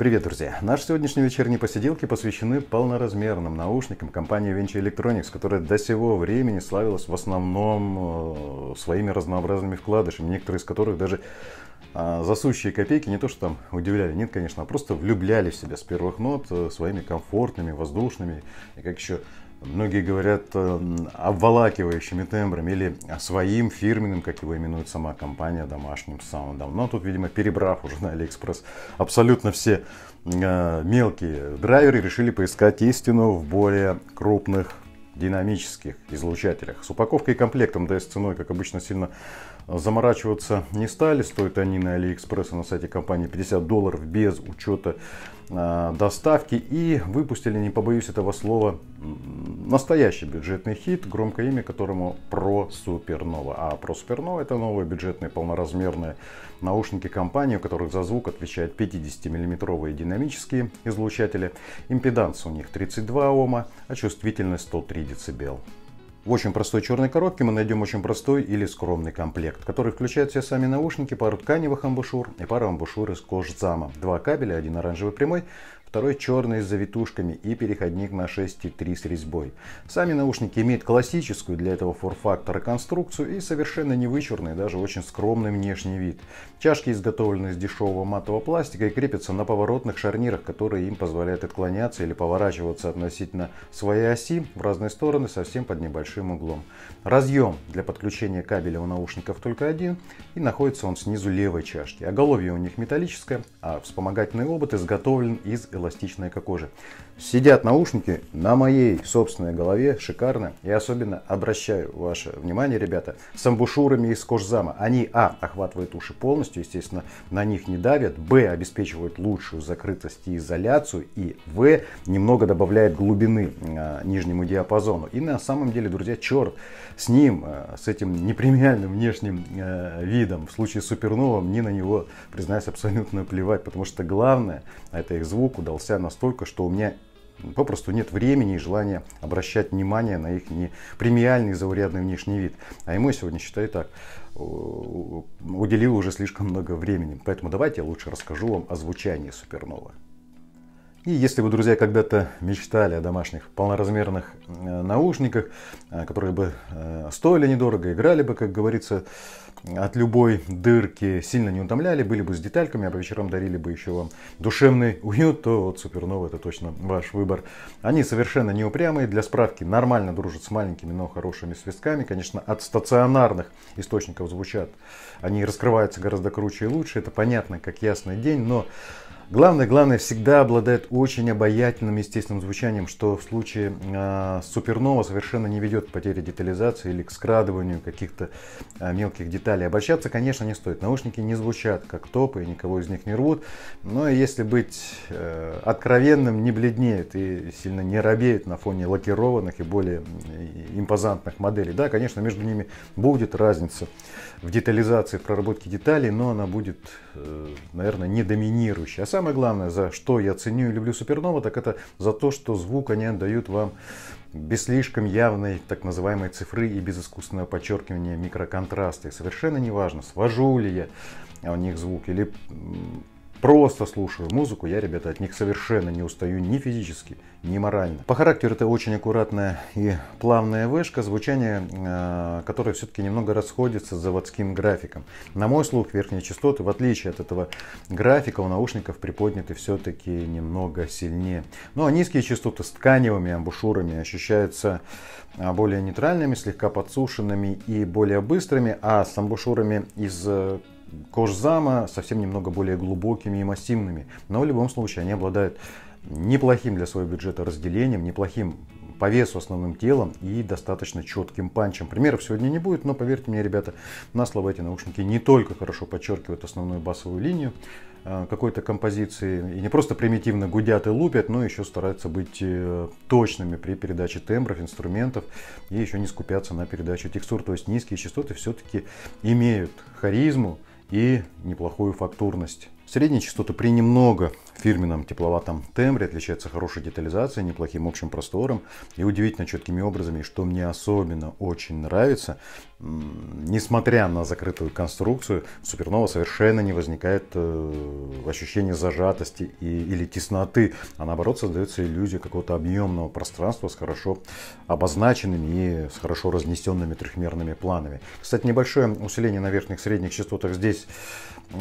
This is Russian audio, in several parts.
Привет, друзья! Наши сегодняшние вечерние посиделки посвящены полноразмерным наушникам компании Venture Electronics, которая до сего времени славилась в основном э, своими разнообразными вкладышами, некоторые из которых даже а, засущие копейки не то что там удивляли, нет, конечно, а просто влюбляли в себя с первых нот э, своими комфортными, воздушными и как еще многие говорят э, обволакивающими тембрами или своим фирменным, как его именует сама компания, домашним саундом. Но тут, видимо, перебрав уже на Алиэкспресс абсолютно все э, мелкие драйверы, решили поискать истину в более крупных динамических излучателях. С упаковкой и комплектом, да и с ценой, как обычно, сильно заморачиваться не стали. Стоят они на Алиэкспрессе а на сайте компании 50 долларов без учета а, доставки. И выпустили, не побоюсь этого слова, настоящий бюджетный хит, громкое имя которому Pro Supernova. А Pro Supernova это новые бюджетные полноразмерные наушники компании, у которых за звук отвечают 50-миллиметровые динамические излучатели. Импеданс у них 32 Ома, а чувствительность 103 дБ. В очень простой черной коробке мы найдем очень простой или скромный комплект, который включает все сами наушники, пару тканевых амбушюр и пару амбушюр из кожзама, два кабеля, один оранжевый прямой, второй черный с завитушками и переходник на 6.3 с резьбой. Сами наушники имеют классическую для этого форфактора конструкцию и совершенно не вычурный, даже очень скромный внешний вид. Чашки изготовлены из дешевого матового пластика и крепятся на поворотных шарнирах, которые им позволяют отклоняться или поворачиваться относительно своей оси в разные стороны совсем под небольшим углом. Разъем для подключения кабеля у наушников только один и находится он снизу левой чашки. Оголовье у них металлическое, а вспомогательный обод изготовлен из эластичная как кожа. Сидят наушники на моей собственной голове, шикарно. И особенно обращаю ваше внимание, ребята, с амбушюрами из кожзама. Они, а, охватывают уши полностью, естественно, на них не давят, б, обеспечивают лучшую закрытость и изоляцию, и в, немного добавляет глубины э, нижнему диапазону. И на самом деле, друзья, черт с ним, э, с этим непремиальным внешним э, видом. В случае с Суперновым мне на него, признаюсь, абсолютно плевать, потому что главное, это их звук, удовольствие удался настолько, что у меня попросту нет времени и желания обращать внимание на их не премиальный заурядный внешний вид. А ему я сегодня, считай так, уделил уже слишком много времени. Поэтому давайте я лучше расскажу вам о звучании суперновой. И если вы, друзья, когда-то мечтали о домашних полноразмерных э, наушниках, э, которые бы э, стоили недорого, играли бы, как говорится, от любой дырки, сильно не утомляли, были бы с детальками, а по вечерам дарили бы еще вам душевный уют, то вот Супернова это точно ваш выбор. Они совершенно неупрямые, для справки нормально дружат с маленькими, но хорошими свистками. Конечно, от стационарных источников звучат, они раскрываются гораздо круче и лучше, это понятно, как ясный день, но Главное, главное, всегда обладает очень обаятельным естественным звучанием, что в случае э, Супернова совершенно не ведет к потере детализации или к скрадыванию каких-то э, мелких деталей. Обольщаться, конечно, не стоит. Наушники не звучат как топы, никого из них не рвут. Но если быть э, откровенным, не бледнеет и сильно не робеет на фоне лакированных и более импозантных моделей. Да, конечно, между ними будет разница в детализации, в проработке деталей, но она будет, э, наверное, не доминирующая. А самое главное, за что я ценю и люблю Супернова, так это за то, что звук они отдают вам без слишком явной так называемой цифры и без искусственного подчеркивания микроконтраста. И совершенно неважно, свожу ли я у них звук или просто слушаю музыку. Я, ребята, от них совершенно не устаю ни физически, ни морально. По характеру это очень аккуратная и плавная вышка, звучание э, которое все-таки немного расходится с заводским графиком. На мой слух, верхние частоты, в отличие от этого графика, у наушников приподняты все-таки немного сильнее. Ну а низкие частоты с тканевыми амбушюрами ощущаются э, более нейтральными, слегка подсушенными и более быстрыми, а с амбушюрами из э, кожзама совсем немного более глубокими и массивными. Но в любом случае они обладают неплохим для своего бюджета разделением, неплохим по весу основным телом и достаточно четким панчем. Примеров сегодня не будет, но поверьте мне, ребята, на слово эти наушники не только хорошо подчеркивают основную басовую линию э, какой-то композиции и не просто примитивно гудят и лупят, но еще стараются быть э, точными при передаче тембров, инструментов и еще не скупятся на передачу текстур. То есть низкие частоты все-таки имеют харизму, и неплохую фактурность. Средние частоты при немного фирменном тепловатом тембре отличаются хорошей детализацией, неплохим общим простором и удивительно четкими образами, и что мне особенно очень нравится. Несмотря на закрытую конструкцию, в Супернова совершенно не возникает э, ощущение зажатости и, или тесноты, а наоборот создается иллюзия какого-то объемного пространства с хорошо обозначенными и с хорошо разнесенными трехмерными планами. Кстати, небольшое усиление на верхних средних частотах здесь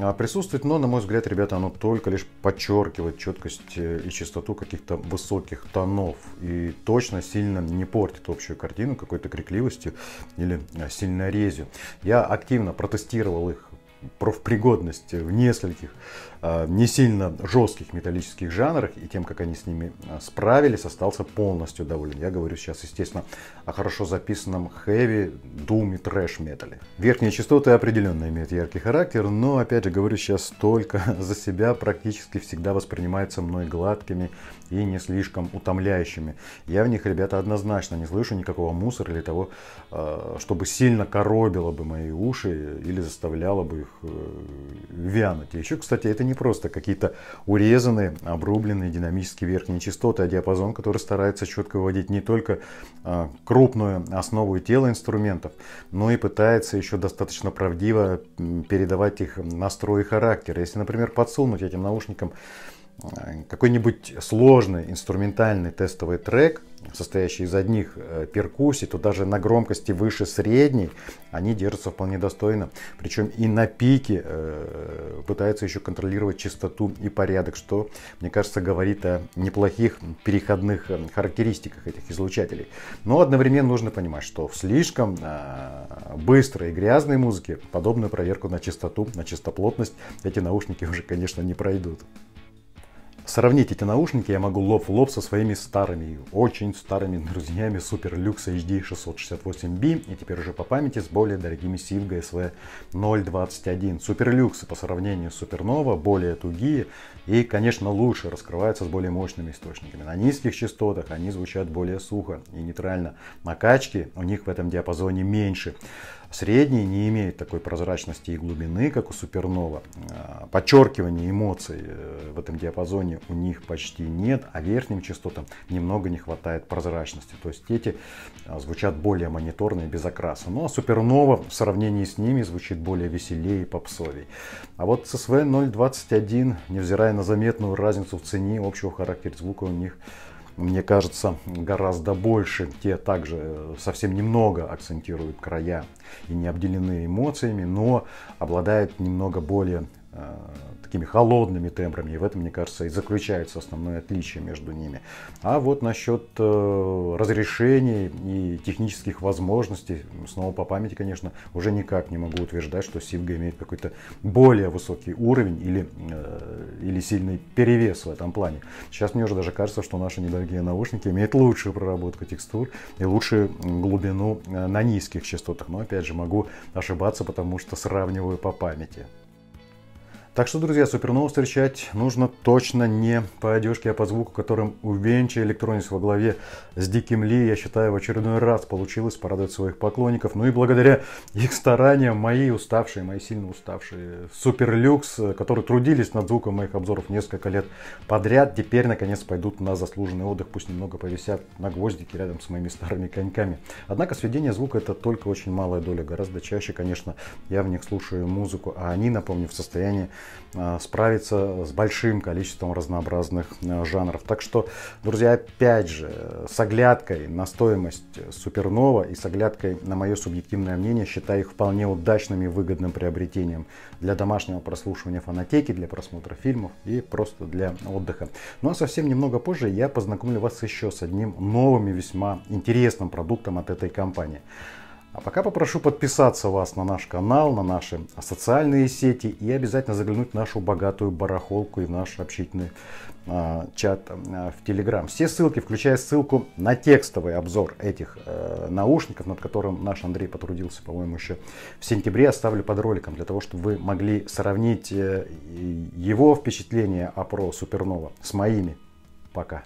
а, присутствует, но, на мой взгляд, ребята, оно только лишь подчеркивает четкость э, и чистоту каких-то высоких тонов и точно сильно не портит общую картину какой-то крикливостью или э, сильно резью. Я активно протестировал их профпригодность в нескольких а, не сильно жестких металлических жанрах и тем, как они с ними а, справились, остался полностью доволен. Я говорю сейчас, естественно, о хорошо записанном хэви, дум трэш металле. Верхние частоты определенно имеют яркий характер, но, опять же, говорю сейчас только за себя, практически всегда воспринимаются мной гладкими и не слишком утомляющими. Я в них, ребята, однозначно не слышу никакого мусора или того, а, чтобы сильно коробило бы мои уши или заставляло бы их Э, вянуть. Еще, кстати, это не просто какие-то урезанные, обрубленные динамические верхние частоты, а диапазон, который старается четко выводить не только а, крупную основу и тело инструментов, но и пытается еще достаточно правдиво передавать их настрой и характер. Если, например, подсунуть этим наушникам э, какой-нибудь сложный инструментальный тестовый трек – состоящие из одних э, перкуссий, то даже на громкости выше средней они держатся вполне достойно. Причем и на пике э, пытаются еще контролировать чистоту и порядок, что, мне кажется, говорит о неплохих переходных э, характеристиках этих излучателей. Но одновременно нужно понимать, что в слишком быстрой и грязной музыке подобную проверку на чистоту, на чистоплотность эти наушники уже, конечно, не пройдут. Сравнить эти наушники я могу лоб в лоб со своими старыми, очень старыми друзьями Super Lux HD 668B и теперь уже по памяти с более дорогими Sivga SV 021. Super Lux по сравнению с Supernova более тугие и, конечно, лучше раскрываются с более мощными источниками. На низких частотах они звучат более сухо и нейтрально. Накачки у них в этом диапазоне меньше. Средний не имеет такой прозрачности и глубины, как у супернова. А, Подчеркивания эмоций э, в этом диапазоне у них почти нет, а верхним частотам немного не хватает прозрачности. То есть эти а, звучат более мониторные, без окраса. Ну а супернова в сравнении с ними звучит более веселее и попсовей. А вот с SV021, невзирая на заметную разницу в цене, общего характера звука у них мне кажется, гораздо больше. Те также э, совсем немного акцентируют края и не обделены эмоциями, но обладают немного более э, такими холодными тембрами. И в этом, мне кажется, и заключается основное отличие между ними. А вот насчет э, разрешений и технических возможностей, ну, снова по памяти, конечно, уже никак не могу утверждать, что Сивга имеет какой-то более высокий уровень или, э, или сильный перевес в этом плане. Сейчас мне уже даже кажется, что наши недорогие наушники имеют лучшую проработку текстур и лучшую глубину э, на низких частотах. Но опять же, могу ошибаться, потому что сравниваю по памяти. Так что, друзья, супернову встречать нужно точно не по одежке, а по звуку, которым у Венчи Электроникс во главе с Диким Ли, я считаю, в очередной раз получилось порадовать своих поклонников. Ну и благодаря их стараниям мои уставшие, мои сильно уставшие Суперлюкс, которые трудились над звуком моих обзоров несколько лет подряд, теперь наконец пойдут на заслуженный отдых, пусть немного повисят на гвоздике рядом с моими старыми коньками. Однако сведение звука это только очень малая доля. Гораздо чаще, конечно, я в них слушаю музыку, а они, напомню, в состоянии Э, справиться с большим количеством разнообразных э, жанров. Так что, друзья, опять же, с оглядкой на стоимость Супернова и с оглядкой на мое субъективное мнение, считаю их вполне удачным и выгодным приобретением для домашнего прослушивания фанатеки, для просмотра фильмов и просто для отдыха. Ну а совсем немного позже я познакомлю вас еще с одним новым и весьма интересным продуктом от этой компании. А пока попрошу подписаться вас на наш канал, на наши социальные сети и обязательно заглянуть в нашу богатую барахолку и в наш общительный э, чат э, в Телеграм. Все ссылки, включая ссылку на текстовый обзор этих э, наушников, над которым наш Андрей потрудился, по-моему, еще в сентябре, оставлю под роликом, для того, чтобы вы могли сравнить э, его впечатление о про Супернова с моими. Пока.